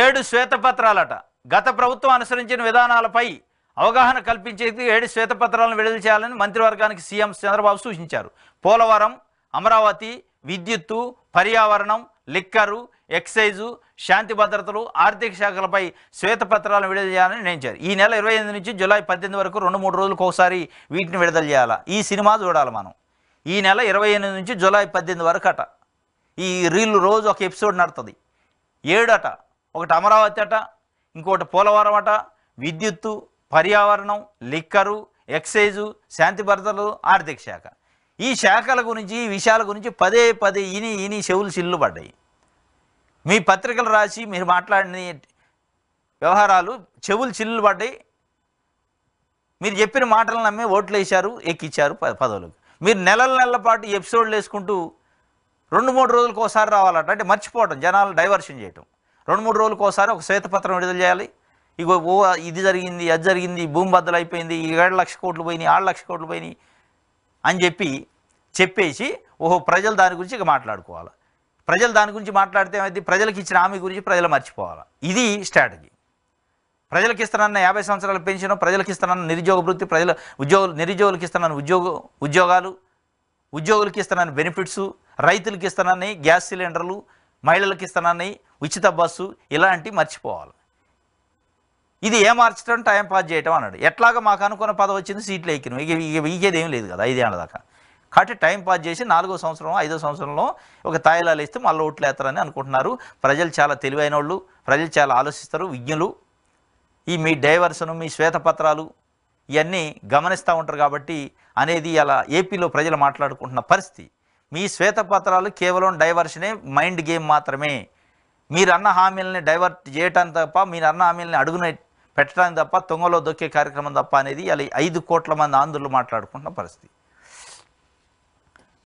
ఏడు శ్వేతపత్రాలట గత ప్రభుత్వం అనుసరించిన విధానాలపై అవగాహన కల్పించేది ఏడు శ్వేతపత్రాలను విడుదల చేయాలని మంత్రివర్గానికి సీఎం చంద్రబాబు సూచించారు పోలవరం అమరావతి విద్యుత్తు పర్యావరణం లిక్కరు ఎక్సైజు శాంతి భద్రతలు ఆర్థిక శాఖలపై శ్వేతపత్రాలను విడుదల చేయాలని నిర్ణయించారు ఈ నెల ఇరవై ఎనిమిది నుంచి జూలై పద్దెనిమిది వరకు రెండు మూడు రోజులకు ఒకసారి వీటిని విడుదల చేయాలా ఈ సినిమా చూడాలి మనం ఈ నెల ఇరవై ఎనిమిది నుంచి జూలై పద్దెనిమిది వరకు అట ఈ రీల్ రోజు ఒక ఎపిసోడ్ నడుతుంది ఏడట ఒకటి అమరావతి అట ఇంకోటి పోలవరం అట విద్యుత్తు పర్యావరణం లిక్కరు ఎక్సైజు శాంతి భద్రతలు ఆర్థిక శాఖ ఈ శాఖల గురించి ఈ విషయాల గురించి పదే పదే ఇని ఇని చెవులు సిల్లు పడ్డాయి మీ పత్రికలు రాసి మీరు మాట్లాడిన వ్యవహారాలు చెవులు చిల్లు పడ్డాయి మీరు చెప్పిన మాటలు నమ్మి ఓట్లు వేశారు ఎక్కిచ్చారు పదవులకు మీరు నెలల నెలల పాటు ఎపిసోడ్లు వేసుకుంటూ రెండు మూడు రోజులకు ఒకసారి రావాలట అంటే మర్చిపోవటం జనాలు డైవర్షన్ చేయటం రెండు మూడు రోజులకు ఒకసారి ఒక శ్వేతపత్రం విడుదల చేయాలి ఇక ఓ ఇది జరిగింది అది జరిగింది భూమి బద్దలు అయిపోయింది ఏడు లక్ష కోట్లు పోయినాయి ఆరు లక్ష కోట్లు పోయినాయి అని చెప్పి చెప్పేసి ఓహో ప్రజలు దాని గురించి ఇక మాట్లాడుకోవాలి ప్రజలు దాని గురించి మాట్లాడితే ఏమైంది ప్రజలకు ఇచ్చిన హామీ గురించి ప్రజలు మర్చిపోవాలి ఇది స్ట్రాటజీ ప్రజలకు ఇస్తానన్న యాభై సంవత్సరాలు పెన్షన్ ప్రజలకు ఇస్తానన్న నిరుద్యోగ వృత్తి ప్రజల ఉద్యోగులు నిరుద్యోగులకు ఇస్తానన్న ఉద్యోగ ఉద్యోగాలు ఉద్యోగులకు ఇస్తానన్న బెనిఫిట్స్ రైతులకు ఇస్తానన్నాయి గ్యాస్ సిలిండర్లు మహిళలకు ఇస్తానన్నాయి ఉచిత బస్సు ఇలాంటివి మర్చిపోవాలి ఇది ఏ మార్చడం టైం పాస్ చేయటం అన్నాడు ఎట్లాగ మాకు అనుకున్న పద వచ్చింది సీట్లు ఎక్కిన ఇక ఇకేది ఏం లేదు కదా ఐదేళ్ళ దాకా కాబట్టి టైం పాస్ చేసి నాలుగో సంవత్సరం ఐదో సంవత్సరంలో ఒక తాయిలాలు ఇస్తే మళ్ళీ ఓట్లు వేస్తారని అనుకుంటున్నారు ప్రజలు చాలా తెలివైన వాళ్ళు ప్రజలు చాలా ఆలోచిస్తారు విజ్ఞులు ఈ మీ డైవర్సను మీ శ్వేతపత్రాలు ఇవన్నీ గమనిస్తూ ఉంటారు కాబట్టి అనేది అలా ఏపీలో ప్రజలు మాట్లాడుకుంటున్న పరిస్థితి మీ శ్వేతపత్రాలు కేవలం డైవర్షనే మైండ్ గేమ్ మాత్రమే మీరు అన్న హామీలని డైవర్ట్ చేయటానికి తప్ప మీరు అన్న హామీలని అడుగున పెట్టడానికి తప్ప తొంగలో దొక్కే కార్యక్రమం తప్ప అనేది ఇలా ఐదు కోట్ల మంది ఆంధ్రులు మాట్లాడుకుంటున్న పరిస్థితి